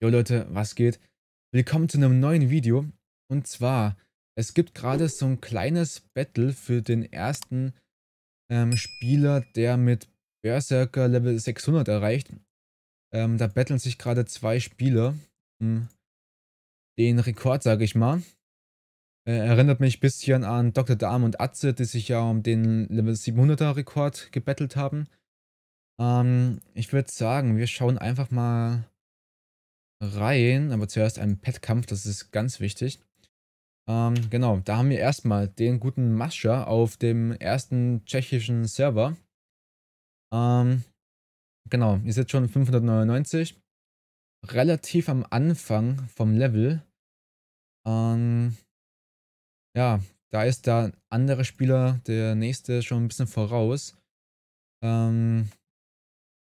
Jo Leute, was geht? Willkommen zu einem neuen Video. Und zwar, es gibt gerade so ein kleines Battle für den ersten ähm, Spieler, der mit Berserker Level 600 erreicht. Ähm, da battlen sich gerade zwei Spieler um den Rekord, sage ich mal. Äh, erinnert mich ein bisschen an Dr. Darm und Atze, die sich ja um den Level 700er Rekord gebettelt haben. Ähm, ich würde sagen, wir schauen einfach mal rein. Aber zuerst einen Pet-Kampf, das ist ganz wichtig. Ähm, genau, da haben wir erstmal den guten Mascha auf dem ersten tschechischen Server. Ähm, genau, ihr seht schon 599. Relativ am Anfang vom Level. Ähm, ja, da ist der andere Spieler, der nächste schon ein bisschen voraus. Ähm,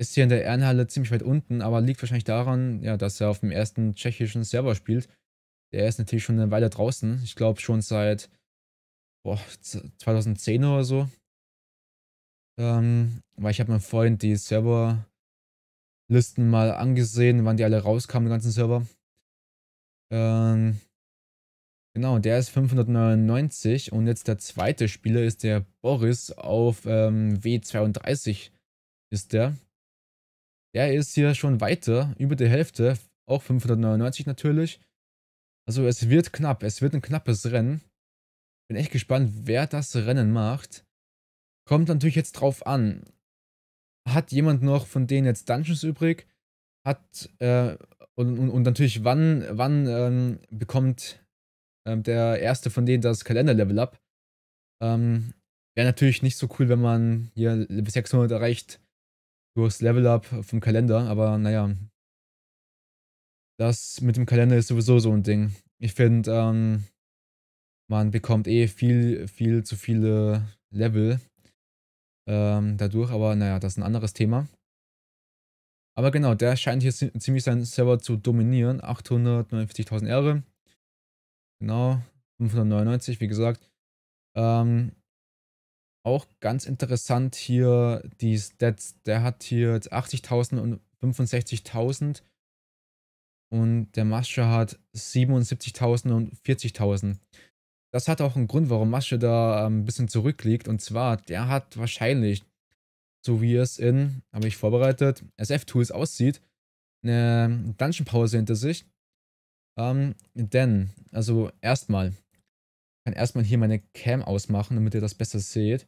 ist hier in der Ehrenhalle ziemlich weit unten, aber liegt wahrscheinlich daran, ja, dass er auf dem ersten tschechischen Server spielt. Der ist natürlich schon eine Weile draußen. Ich glaube schon seit boah, 2010 oder so. Ähm, weil ich habe mir vorhin die Serverlisten mal angesehen, wann die alle rauskamen, die ganzen Server. Ähm, genau, der ist 599 und jetzt der zweite Spieler ist der Boris auf ähm, W32 ist der. Der ist hier schon weiter, über die Hälfte, auch 599 natürlich. Also es wird knapp, es wird ein knappes Rennen. Bin echt gespannt, wer das Rennen macht. Kommt natürlich jetzt drauf an. Hat jemand noch von denen jetzt Dungeons übrig? Hat, äh, und, und, und, natürlich, wann, wann ähm, bekommt ähm, der erste von denen das Kalender-Level-Up? Ähm, Wäre natürlich nicht so cool, wenn man hier Level 600 erreicht durchs Level-Up vom Kalender, aber naja. Das mit dem Kalender ist sowieso so ein Ding. Ich finde, ähm, man bekommt eh viel, viel zu viele Level ähm, dadurch, aber naja, das ist ein anderes Thema. Aber genau, der scheint hier ziemlich seinen Server zu dominieren. 859.000 Ehre. Genau, 599, wie gesagt. Ähm, auch ganz interessant hier die Stats. Der hat hier 80.000 und 65.000. Und der Masche hat 77.000 und 40.000. Das hat auch einen Grund, warum Masche da ähm, ein bisschen zurückliegt. Und zwar, der hat wahrscheinlich, so wie es in, habe ich vorbereitet, SF-Tools aussieht, eine Dungeon-Pause hinter sich. Ähm, denn, also erstmal, ich kann erstmal hier meine Cam ausmachen, damit ihr das besser seht.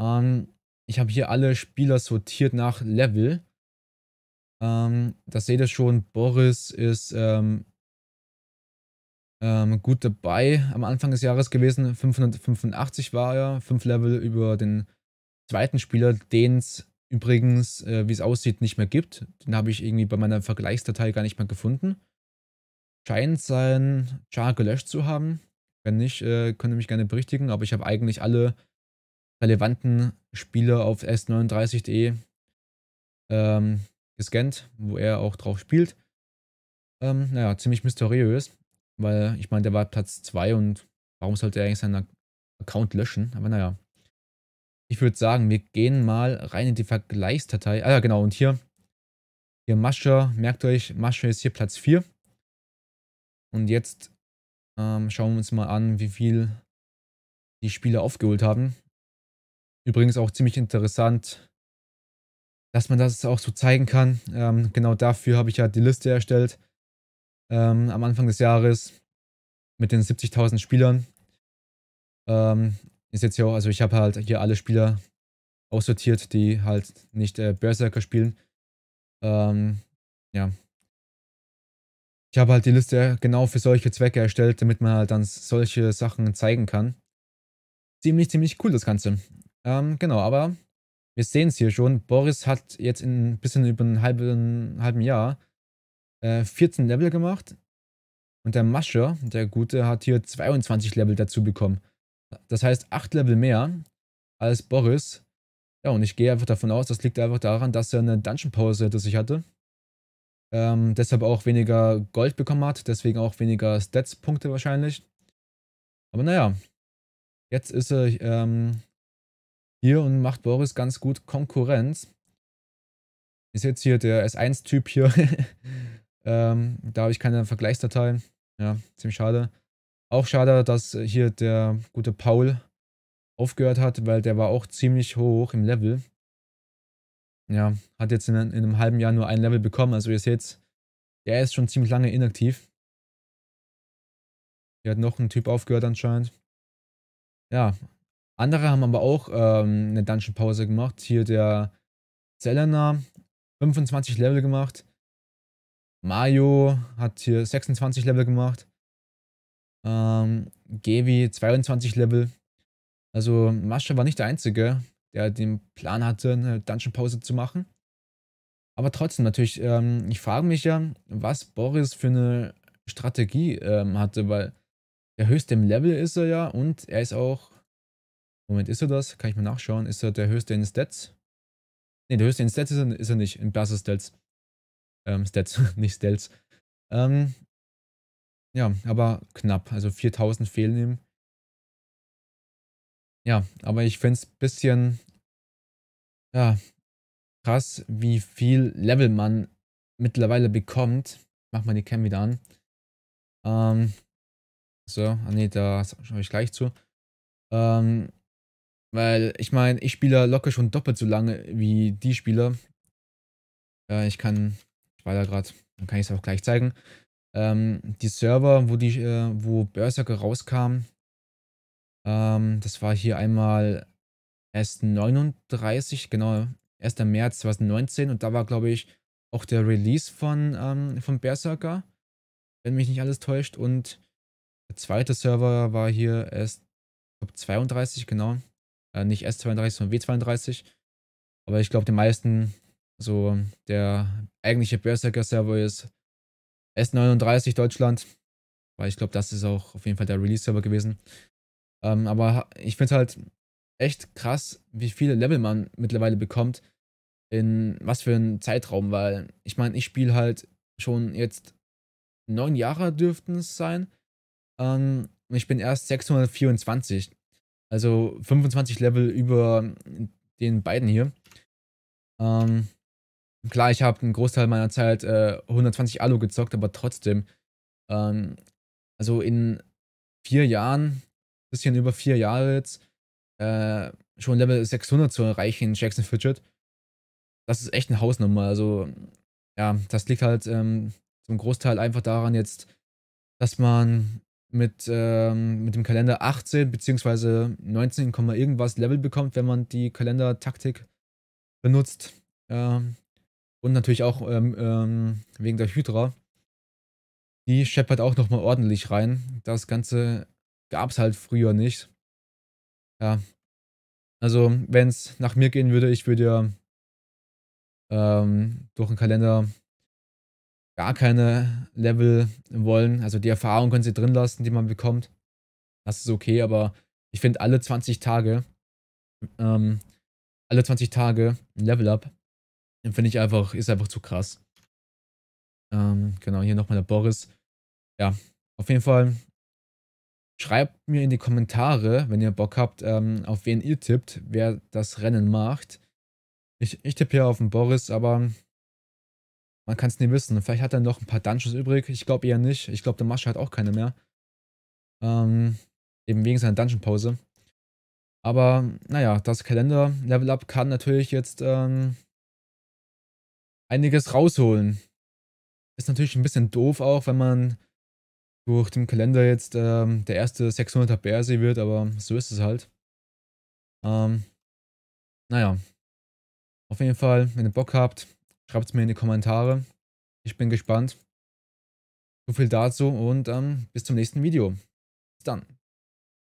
Ähm, ich habe hier alle Spieler sortiert nach Level. Ähm, das seht ihr schon, Boris ist ähm, ähm, gut dabei am Anfang des Jahres gewesen. 585 war er, 5 Level über den zweiten Spieler, den es übrigens, äh, wie es aussieht, nicht mehr gibt. Den habe ich irgendwie bei meiner Vergleichsdatei gar nicht mehr gefunden. Scheint sein Char gelöscht zu haben. Wenn nicht, äh, könnt ihr mich gerne berichtigen, aber ich habe eigentlich alle relevanten Spieler auf s39.de ähm, gescannt, wo er auch drauf spielt. Ähm, naja, ziemlich mysteriös, weil ich meine, der war Platz 2 und warum sollte er eigentlich seinen Account löschen? Aber naja. Ich würde sagen, wir gehen mal rein in die Vergleichsdatei. Ah ja, genau, und hier, hier Masche, merkt euch, Masche ist hier Platz 4. Und jetzt ähm, schauen wir uns mal an, wie viel die Spieler aufgeholt haben. Übrigens auch ziemlich interessant, dass man das auch so zeigen kann. Ähm, genau dafür habe ich ja die Liste erstellt ähm, am Anfang des Jahres mit den 70.000 Spielern. Ähm, ist jetzt ja auch, also ich habe halt hier alle Spieler aussortiert, die halt nicht äh, Berserker spielen. Ähm, ja. Ich habe halt die Liste genau für solche Zwecke erstellt, damit man halt dann solche Sachen zeigen kann. Ziemlich, ziemlich cool das Ganze. Ähm, genau, aber wir sehen es hier schon. Boris hat jetzt in ein bisschen über einem halben, halben Jahr äh, 14 Level gemacht. Und der Mascher, der Gute, hat hier 22 Level dazu bekommen. Das heißt 8 Level mehr als Boris. Ja, und ich gehe einfach davon aus, das liegt einfach daran, dass er eine Dungeon-Pause hinter sich hatte. Ähm, deshalb auch weniger Gold bekommen hat, deswegen auch weniger Stats-Punkte wahrscheinlich. Aber naja, jetzt ist er ähm, hier und macht Boris ganz gut Konkurrenz. Ist jetzt hier der S1-Typ hier. ähm, da habe ich keine Vergleichsdatei. Ja, ziemlich schade. Auch schade, dass hier der gute Paul aufgehört hat, weil der war auch ziemlich hoch im Level. Ja, hat jetzt in, in einem halben Jahr nur ein Level bekommen. Also ihr seht, der ist schon ziemlich lange inaktiv. Hier hat noch ein Typ aufgehört anscheinend. Ja, andere haben aber auch ähm, eine Dungeon-Pause gemacht. Hier der Selena 25 Level gemacht. Mario hat hier 26 Level gemacht. Ähm, Gevi 22 Level. Also Mascha war nicht der Einzige, der den Plan hatte, eine Dungeon-Pause zu machen. Aber trotzdem, natürlich, ähm, ich frage mich ja, was Boris für eine Strategie ähm, hatte, weil der höchste im Level ist er ja und er ist auch Moment, ist er das? Kann ich mal nachschauen. Ist er der höchste in Stats? Ne, der höchste in Stats ist er, ist er nicht. In Blaster Stats. Ähm, Stats, nicht Stats. Ähm, ja, aber knapp. Also 4000 fehlen ihm. Ja, aber ich finde es ein bisschen ja, krass, wie viel Level man mittlerweile bekommt. Mach mal die Cam wieder an. Ähm, so, ah ne, da schaue ich gleich zu. Ähm, weil ich meine, ich spiele locker schon doppelt so lange wie die Spieler. Äh, ich kann, ich war da gerade, dann kann ich es auch gleich zeigen. Ähm, die Server, wo die, äh, wo Berserker rauskam, ähm, das war hier einmal erst 39, genau, 1. März 2019 und da war, glaube ich, auch der Release von, ähm, von Berserker, wenn mich nicht alles täuscht. Und der zweite Server war hier erst, ich glaube, 32, genau. Äh, nicht S32, sondern W32. Aber ich glaube, den meisten, so der eigentliche Berserker-Server ist S39 Deutschland. Weil ich glaube, das ist auch auf jeden Fall der Release-Server gewesen. Ähm, aber ich finde es halt echt krass, wie viele Level man mittlerweile bekommt. In was für einen Zeitraum, weil ich meine, ich spiele halt schon jetzt neun Jahre dürften es sein. Ähm, ich bin erst 624. Also 25 Level über den beiden hier. Ähm, klar, ich habe einen Großteil meiner Zeit äh, 120 Alu gezockt, aber trotzdem. Ähm, also in vier Jahren, bisschen über vier Jahre jetzt, äh, schon Level 600 zu erreichen in Jackson Fidget, das ist echt eine Hausnummer. Also, ja, das liegt halt ähm, zum Großteil einfach daran jetzt, dass man mit, ähm, mit dem Kalender 18 bzw. 19, irgendwas Level bekommt, wenn man die Kalendertaktik benutzt. Ähm, und natürlich auch ähm, ähm wegen der Hydra. Die scheppert auch nochmal ordentlich rein. Das Ganze gab es halt früher nicht. Ja. Also, wenn es nach mir gehen würde, ich würde ja ähm, durch den Kalender gar keine Level wollen. Also die Erfahrung können sie drin lassen, die man bekommt. Das ist okay, aber ich finde alle 20 Tage, ähm, alle 20 Tage ein Level-Up, finde ich einfach, ist einfach zu krass. Ähm, genau, hier nochmal der Boris. Ja, auf jeden Fall schreibt mir in die Kommentare, wenn ihr Bock habt, ähm, auf wen ihr tippt, wer das Rennen macht. Ich, ich tippe hier auf den Boris, aber man kann es nie wissen. Vielleicht hat er noch ein paar Dungeons übrig. Ich glaube eher nicht. Ich glaube, der Masche hat auch keine mehr. Ähm, eben wegen seiner Dungeon-Pause. Aber, naja, das Kalender-Level-Up kann natürlich jetzt ähm, einiges rausholen. Ist natürlich ein bisschen doof auch, wenn man durch den Kalender jetzt ähm, der erste 600er Berse wird, aber so ist es halt. Ähm, naja, auf jeden Fall, wenn ihr Bock habt, Schreibt es mir in die Kommentare. Ich bin gespannt. So viel dazu und ähm, bis zum nächsten Video. Bis dann.